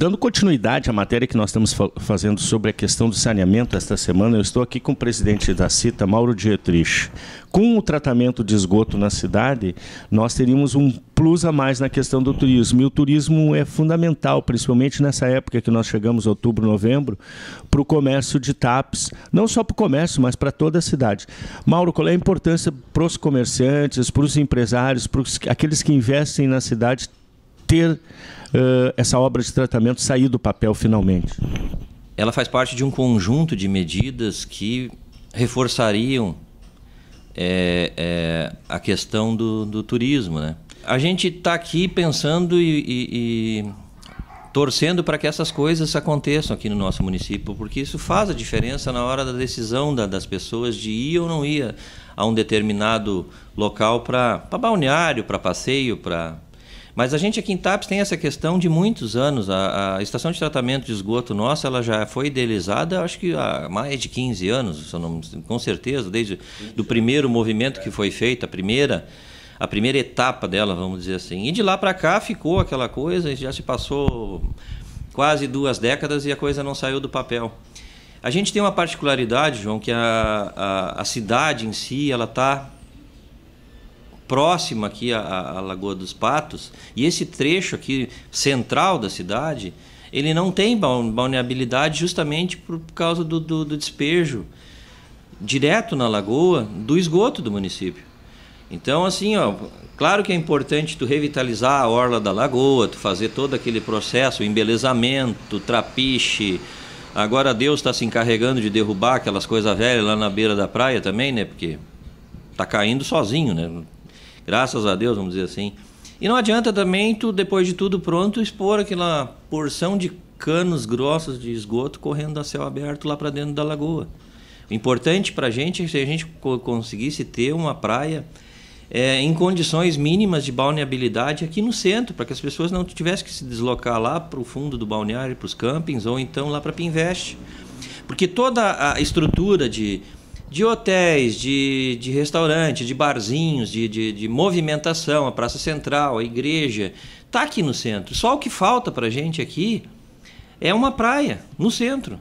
Dando continuidade à matéria que nós estamos fazendo sobre a questão do saneamento esta semana, eu estou aqui com o presidente da CITA, Mauro Dietrich. Com o tratamento de esgoto na cidade, nós teríamos um plus a mais na questão do turismo. E o turismo é fundamental, principalmente nessa época que nós chegamos, outubro, novembro, para o comércio de TAPs. Não só para o comércio, mas para toda a cidade. Mauro, qual é a importância para os comerciantes, para os empresários, para aqueles que investem na cidade ter uh, essa obra de tratamento sair do papel finalmente? Ela faz parte de um conjunto de medidas que reforçariam é, é, a questão do, do, turismo. Né? A gente está aqui pensando e, e, e torcendo para que essas coisas aconteçam aqui no nosso município, porque isso faz a diferença na hora da decisão da, das pessoas de ir ou não ir a um determinado local para balneário, para passeio, para mas a gente aqui em TAPS tem essa questão de muitos anos. A, a, estação de tratamento de esgoto nossa ela já foi idealizada, acho que há mais de 15 anos, com certeza, desde do primeiro movimento que foi feito, a primeira, a primeira etapa dela, vamos dizer assim. E de lá para cá ficou aquela coisa, já se passou quase duas décadas e a coisa não saiu do papel. A gente tem uma particularidade, João, que a, a, a cidade em si ela está próxima aqui à, à Lagoa dos Patos, e esse trecho aqui central da cidade, ele não tem balneabilidade justamente por causa do, do, do despejo direto na lagoa do esgoto do município. Então, assim, ó, claro que é importante tu revitalizar a orla da lagoa, tu fazer todo aquele processo, embelezamento, trapiche. Agora Deus está se encarregando de derrubar aquelas coisas velhas lá na beira da praia também, né? Porque tá caindo sozinho, né? Graças a Deus, vamos dizer assim. E não adianta também tu, depois de tudo pronto, expor aquela porção de canos grossos de esgoto correndo a céu aberto lá para dentro da lagoa. O importante para a gente é se a gente conseguisse ter uma praia é, em condições mínimas de balneabilidade aqui no centro, para que as pessoas não tivessem que se deslocar lá para o fundo do balneário, para os campings, ou então lá para Pinvest Porque toda a estrutura de de hotéis, de, de restaurantes, de barzinhos, de, de, de movimentação, a Praça Central, a igreja, está aqui no centro. Só o que falta para a gente aqui é uma praia no centro.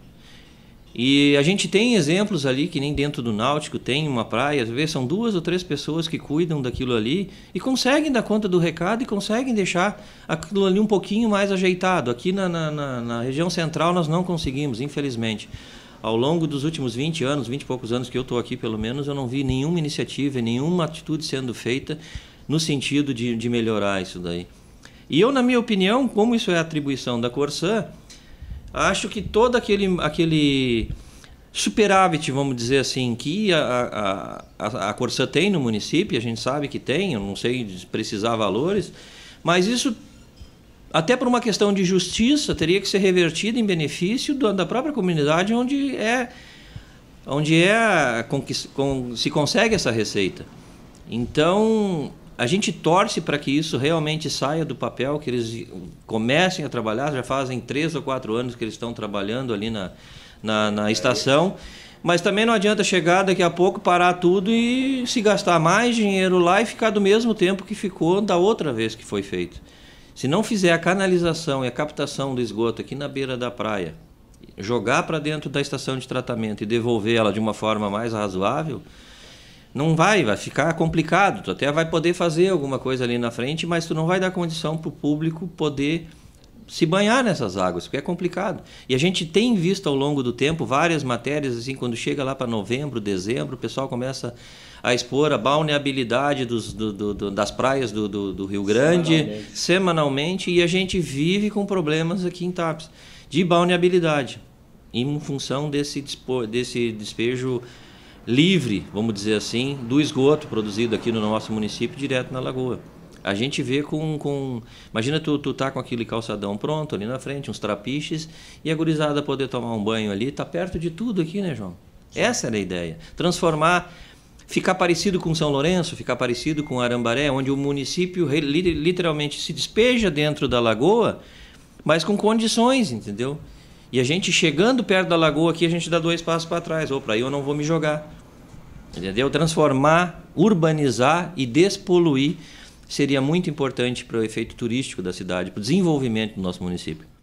E a gente tem exemplos ali que nem dentro do Náutico tem uma praia, às vezes são duas ou três pessoas que cuidam daquilo ali e conseguem dar conta do recado e conseguem deixar aquilo ali um pouquinho mais ajeitado. Aqui na, na, na, na região central nós não conseguimos, infelizmente ao longo dos últimos 20 anos, 20 e poucos anos que eu estou aqui, pelo menos, eu não vi nenhuma iniciativa, nenhuma atitude sendo feita no sentido de, de melhorar isso daí. E eu, na minha opinião, como isso é atribuição da Corsã, acho que todo aquele, aquele superávit, vamos dizer assim, que a, a, a, Corsã tem no município, a gente sabe que tem, eu não sei precisar valores, mas isso até por uma questão de justiça, teria que ser revertida em benefício da própria comunidade onde é onde é com que se consegue essa receita. Então, a gente torce para que isso realmente saia do papel, que eles comecem a trabalhar, já fazem três ou quatro anos que eles estão trabalhando ali na, na, na estação. Mas também não adianta chegar daqui a pouco, parar tudo e se gastar mais dinheiro lá e ficar do mesmo tempo que ficou da outra vez que foi feito. Se não fizer a canalização e a captação do esgoto aqui na beira da praia, jogar para dentro da estação de tratamento e devolver ela de uma forma mais razoável, não vai, vai ficar complicado. Tu até vai poder fazer alguma coisa ali na frente, mas tu não vai dar condição para o público poder se banhar nessas águas, porque é complicado. E a gente tem visto ao longo do tempo várias matérias, assim, quando chega lá para novembro, dezembro, o pessoal começa a expor a balneabilidade dos, do, do, das praias do, do Rio Grande semanalmente. semanalmente. e a gente vive com problemas aqui em TAPS de balneabilidade, em função desse, desse despejo livre, vamos dizer assim, do esgoto produzido aqui no nosso município direto na lagoa. A gente vê com. com imagina tu, tu tá com aquele calçadão pronto ali na frente, uns trapiches, e a gurizada poder tomar um banho ali, tá perto de tudo aqui, né, João? Sim. Essa era a ideia. Transformar, ficar parecido com São Lourenço, ficar parecido com Arambaré, onde o município literalmente se despeja dentro da lagoa, mas com condições, entendeu? E a gente chegando perto da lagoa aqui, a gente dá dois passos para trás. para aí eu não vou me jogar. Entendeu? Transformar, urbanizar e despoluir seria muito importante para o efeito turístico da cidade, para o desenvolvimento do nosso município.